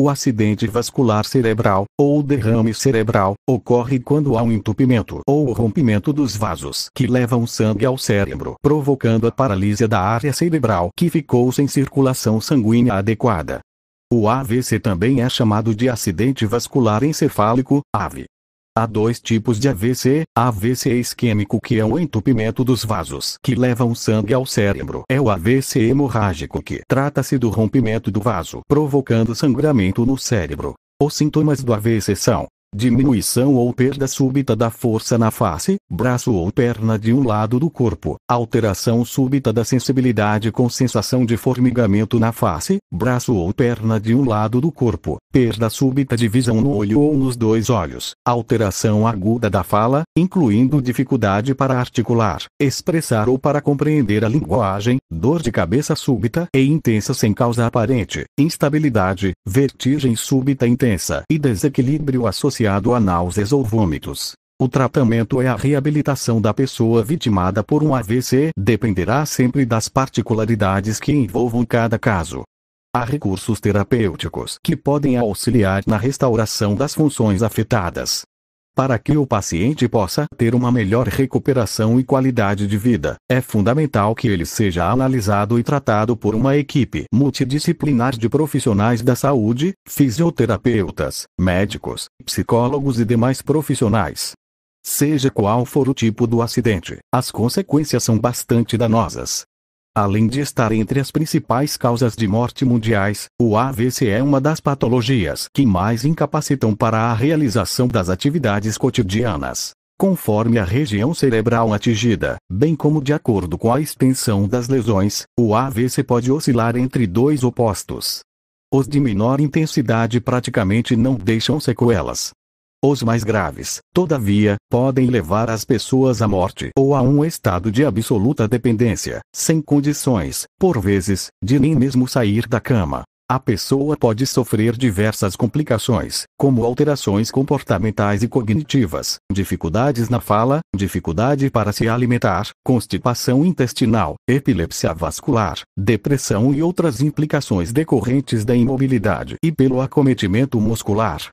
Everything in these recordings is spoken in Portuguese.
O acidente vascular cerebral, ou derrame cerebral, ocorre quando há um entupimento ou rompimento dos vasos que levam sangue ao cérebro, provocando a paralisia da área cerebral que ficou sem circulação sanguínea adequada. O AVC também é chamado de acidente vascular encefálico, AVE, Há dois tipos de AVC: AVC é isquêmico, que é o entupimento dos vasos que levam sangue ao cérebro, é o AVC hemorrágico, que trata-se do rompimento do vaso, provocando sangramento no cérebro. Os sintomas do AVC são diminuição ou perda súbita da força na face, braço ou perna de um lado do corpo, alteração súbita da sensibilidade com sensação de formigamento na face, braço ou perna de um lado do corpo, perda súbita de visão no olho ou nos dois olhos, alteração aguda da fala, incluindo dificuldade para articular, expressar ou para compreender a linguagem, dor de cabeça súbita e intensa sem causa aparente, instabilidade, vertigem súbita intensa e desequilíbrio associado associado a náuseas ou vômitos. O tratamento é a reabilitação da pessoa vitimada por um AVC, dependerá sempre das particularidades que envolvam cada caso. Há recursos terapêuticos que podem auxiliar na restauração das funções afetadas, para que o paciente possa ter uma melhor recuperação e qualidade de vida, é fundamental que ele seja analisado e tratado por uma equipe multidisciplinar de profissionais da saúde, fisioterapeutas, médicos, psicólogos e demais profissionais. Seja qual for o tipo do acidente, as consequências são bastante danosas. Além de estar entre as principais causas de morte mundiais, o AVC é uma das patologias que mais incapacitam para a realização das atividades cotidianas, conforme a região cerebral atingida, bem como de acordo com a extensão das lesões, o AVC pode oscilar entre dois opostos. Os de menor intensidade praticamente não deixam sequelas, os mais graves, todavia, podem levar as pessoas à morte ou a um estado de absoluta dependência, sem condições, por vezes, de nem mesmo sair da cama. A pessoa pode sofrer diversas complicações, como alterações comportamentais e cognitivas, dificuldades na fala, dificuldade para se alimentar, constipação intestinal, epilepsia vascular, depressão e outras implicações decorrentes da imobilidade e pelo acometimento muscular.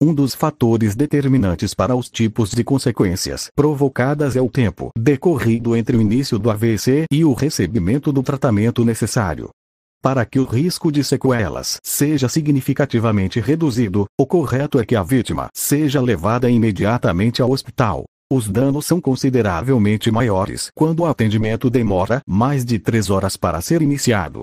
Um dos fatores determinantes para os tipos de consequências provocadas é o tempo decorrido entre o início do AVC e o recebimento do tratamento necessário. Para que o risco de sequelas seja significativamente reduzido, o correto é que a vítima seja levada imediatamente ao hospital. Os danos são consideravelmente maiores quando o atendimento demora mais de três horas para ser iniciado.